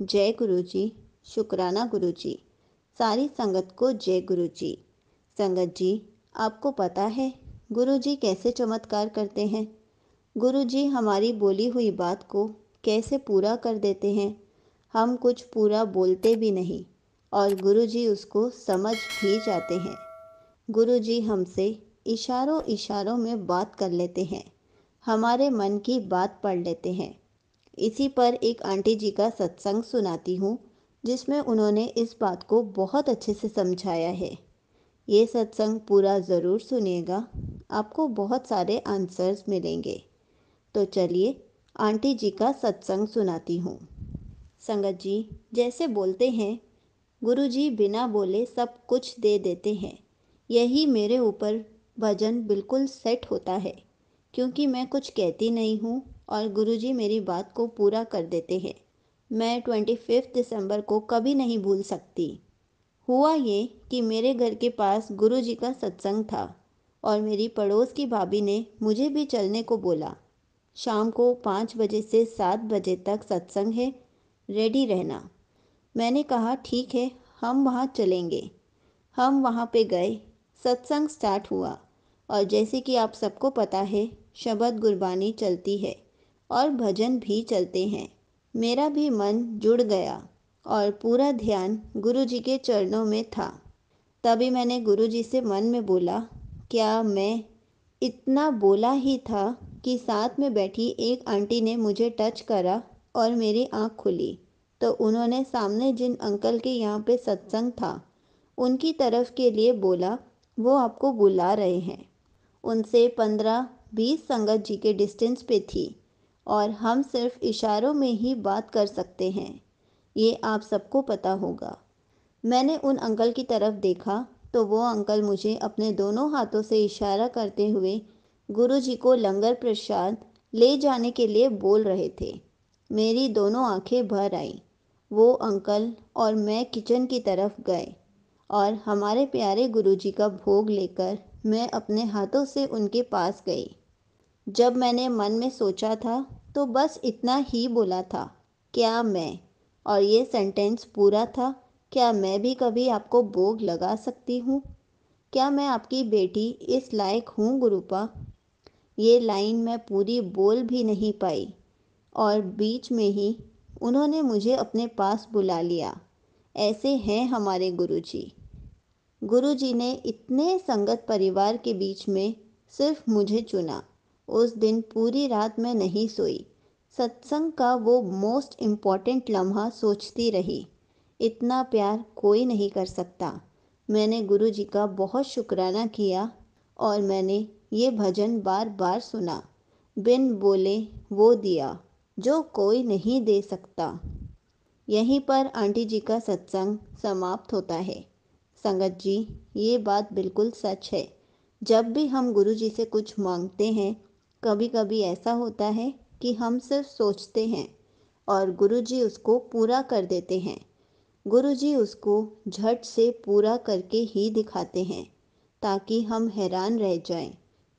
जय गुरु जी शुक्राना गुरु जी सारी संगत को जय गुरु जी संगत जी आपको पता है गुरु जी कैसे चमत्कार करते हैं गुरु जी हमारी बोली हुई बात को कैसे पूरा कर देते हैं हम कुछ पूरा बोलते भी नहीं और गुरु जी उसको समझ भी जाते हैं गुरु जी हमसे इशारों इशारों में बात कर लेते हैं हमारे मन की बात पढ़ लेते हैं इसी पर एक आंटी जी का सत्संग सुनाती हूँ जिसमें उन्होंने इस बात को बहुत अच्छे से समझाया है ये सत्संग पूरा ज़रूर सुनिएगा आपको बहुत सारे आंसर्स मिलेंगे तो चलिए आंटी जी का सत्संग सुनाती हूँ संगत जी जैसे बोलते हैं गुरु जी बिना बोले सब कुछ दे देते हैं यही मेरे ऊपर भजन बिल्कुल सेट होता है क्योंकि मैं कुछ कहती नहीं हूँ और गुरुजी मेरी बात को पूरा कर देते हैं मैं ट्वेंटी फिफ्थ दिसंबर को कभी नहीं भूल सकती हुआ ये कि मेरे घर के पास गुरुजी का सत्संग था और मेरी पड़ोस की भाभी ने मुझे भी चलने को बोला शाम को पाँच बजे से सात बजे तक सत्संग है रेडी रहना मैंने कहा ठीक है हम वहाँ चलेंगे हम वहाँ पे गए सत्संग स्टार्ट हुआ और जैसे कि आप सबको पता है शबद गुरबानी चलती है और भजन भी चलते हैं मेरा भी मन जुड़ गया और पूरा ध्यान गुरु जी के चरणों में था तभी मैंने गुरु जी से मन में बोला क्या मैं इतना बोला ही था कि साथ में बैठी एक आंटी ने मुझे टच करा और मेरी आंख खुली तो उन्होंने सामने जिन अंकल के यहाँ पे सत्संग था उनकी तरफ के लिए बोला वो आपको बुला रहे हैं उनसे पंद्रह बीस संगत जी के डिस्टेंस पे थी और हम सिर्फ इशारों में ही बात कर सकते हैं ये आप सबको पता होगा मैंने उन अंकल की तरफ देखा तो वो अंकल मुझे अपने दोनों हाथों से इशारा करते हुए गुरु जी को लंगर प्रसाद ले जाने के लिए बोल रहे थे मेरी दोनों आंखें भर आई वो अंकल और मैं किचन की तरफ गए और हमारे प्यारे गुरुजी का भोग लेकर मैं अपने हाथों से उनके पास गई जब मैंने मन में सोचा था तो बस इतना ही बोला था क्या मैं और ये सेंटेंस पूरा था क्या मैं भी कभी आपको भोग लगा सकती हूँ क्या मैं आपकी बेटी इस लायक हूँ गुरुपा ये लाइन मैं पूरी बोल भी नहीं पाई और बीच में ही उन्होंने मुझे अपने पास बुला लिया ऐसे हैं हमारे गुरुजी गुरुजी ने इतने संगत परिवार के बीच में सिर्फ मुझे चुना उस दिन पूरी रात मैं नहीं सोई सत्संग का वो मोस्ट इम्पॉर्टेंट लम्हा सोचती रही इतना प्यार कोई नहीं कर सकता मैंने गुरु जी का बहुत शुक्राना किया और मैंने ये भजन बार बार सुना बिन बोले वो दिया जो कोई नहीं दे सकता यहीं पर आंटी जी का सत्संग समाप्त होता है संगत जी ये बात बिल्कुल सच है जब भी हम गुरु जी से कुछ मांगते हैं कभी कभी ऐसा होता है कि हम सिर्फ सोचते हैं और गुरुजी उसको पूरा कर देते हैं गुरुजी उसको झट से पूरा करके ही दिखाते हैं ताकि हम हैरान रह जाएं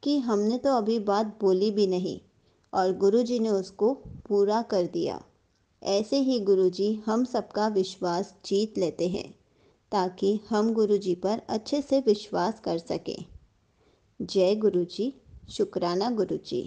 कि हमने तो अभी बात बोली भी नहीं और गुरुजी ने उसको पूरा कर दिया ऐसे ही गुरुजी हम सबका विश्वास जीत लेते हैं ताकि हम गुरुजी पर अच्छे से विश्वास कर सकें जय गुरुजी शुक्राना गुरु जी